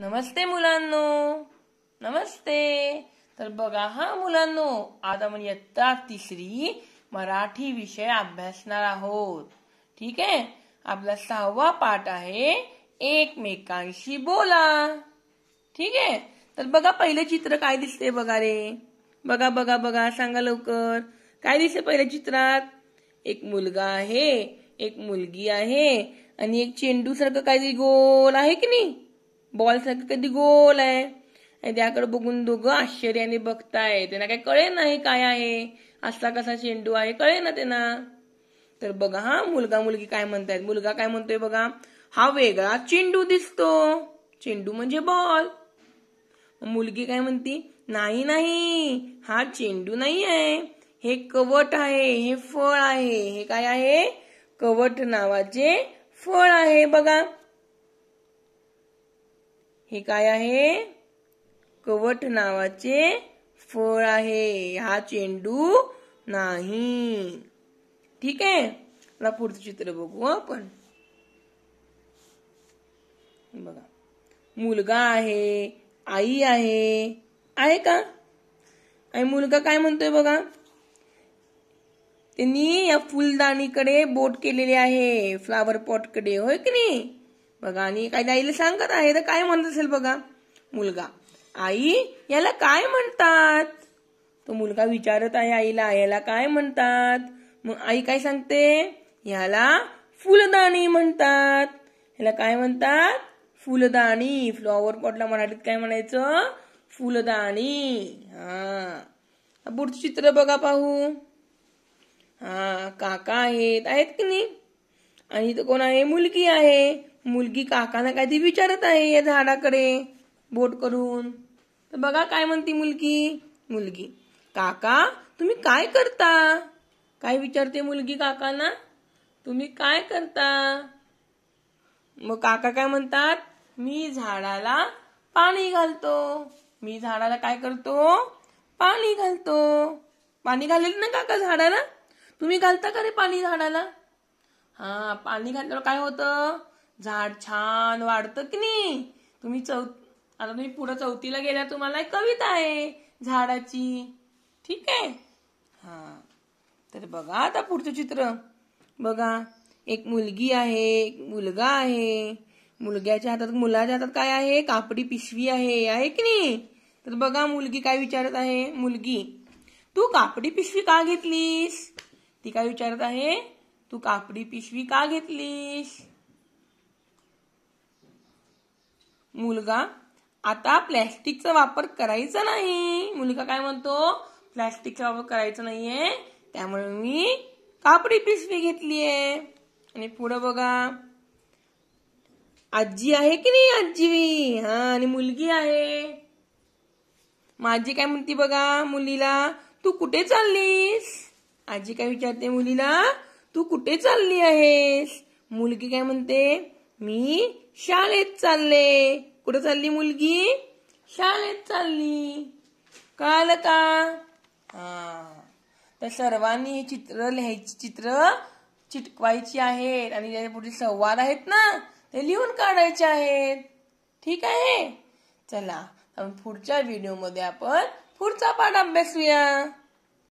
नमस्ते मुलांनो नमस्ते तर बघा हा मुलांनो आज आपण इयत्ता तिसरी मराठी विषय अभ्यासणार आहोत ठीक आहे आपला सहावा पाठ आहे एकमेकांशी बोला ठीक आहे तर बघा पहिलं चित्र काय दिसते बघा रे बघा बघा बघा सांगा लवकर काय दिसते पहिल्या चित्रात एक मुलगा आहे एक मुलगी आहे आणि एक चेंडू सारखं काहीतरी गोल आहे की नाही बॉल सारखं कधी गोल आहे त्याकडे बघून दोघं आश्चर्याने बघताय त्यांना काय कळे ना हे काय आहे असा कसा चेंडू आहे कळे ना त्यांना तर बघा हा मुलगा मुलगी काय म्हणतायत मुलगा काय म्हणतोय बघा हा वेगळा चेंडू दिसतो चेंडू म्हणजे बॉल मुलगी काय म्हणती नाही नाही हा चेंडू नाही आहे हे कवट आहे हे फळ आहे हे काय आहे कवट नावाचे फळ आहे बघा हे काय आहे कवट नावाचे फळ आहे हा चेंडू नाही ठीक आहे मला पुढचं चित्र बघू आपण बघा मुलगा आहे आई आहे आहे का आणि मुलगा काय म्हणतोय बघा त्यांनी या फुलदाणीकडे बोट केलेले आहे फ्लावर पॉट कडे होय की नाही बघा आणि काही आईला सांगत आहे तर काय म्हणत असेल बघा मुलगा आई याला काय म्हणतात तो मुलगा विचारत आहे आईला याला काय म्हणतात मग आई काय सांगते याला फुलदाणी म्हणतात याला काय म्हणतात फुलदाणी फ्लॉवर पॉटला मराठीत काय म्हणायचं फुलदाणी हा पुढचं चित्र बघा पाहू हा काका आहेत आहेत की नाही आणि इथं कोण आहे मुलगी आहे मुलगी काकांना काहीतरी विचारत आहे या झाडाकडे बोट करून तर बघा काय म्हणती मुलगी मुलगी काका तुम्ही काय करता काय विचारते मुलगी काकांना तुम्ही काय करता मग काका काय म्हणतात मी झाडाला पाणी घालतो मी झाडाला काय करतो पाणी घालतो पाणी घालेल ना काका झाडाला तुम्ही घालता का रे पाणी झाडाला हा पाणी घातल्यावर काय होतं झाड छान वाढतं की नाही तुम्ही चौ आता तुम्ही पुढे चौथीला गेल्या तुम्हाला एक कविता आहे झाडाची ठीक आहे हा तर बघा आता पुढचं चित्र बघा एक मुलगी आहे एक मुलगा आहे मुलग्याच्या हातात मुलाच्या हातात काय आहे कापडी पिशवी आहे आहे की नाही तर बघा मुलगी काय विचारत आहे मुलगी तू कापडी पिशवी का घेतलीस ती काय विचारत आहे तू कापडी पिशवी का घेतलीस मुलगा आता प्लॅस्टिकचा वापर करायचा नाही मुलगा काय म्हणतो प्लॅस्टिकचा वापर करायचा नाहीये त्यामुळे मी कापडी पिशवी घेतलीये आणि पुढं बघा आजी आहे की नाही आजी हा आणि मुलगी आहे माझी काय म्हणती बघा मुलीला तू कुठे चाललीस आजी काय विचारते मुलीला तू कुठे चालली आहेस मुलगी काय म्हणते मी शाळेत चालले कुठे चालली मुलगी शाळेत चालली काल का हा तर सर्वांनी हे चित्र लिहायची चित्र चिटकवायची आहेत आणि ज्या पुढील संवाद आहेत ना ते लिहून काढायचे आहेत ठीक आहे चला पुढच्या व्हिडिओमध्ये आपण पुढचा पाठ अभ्यासूया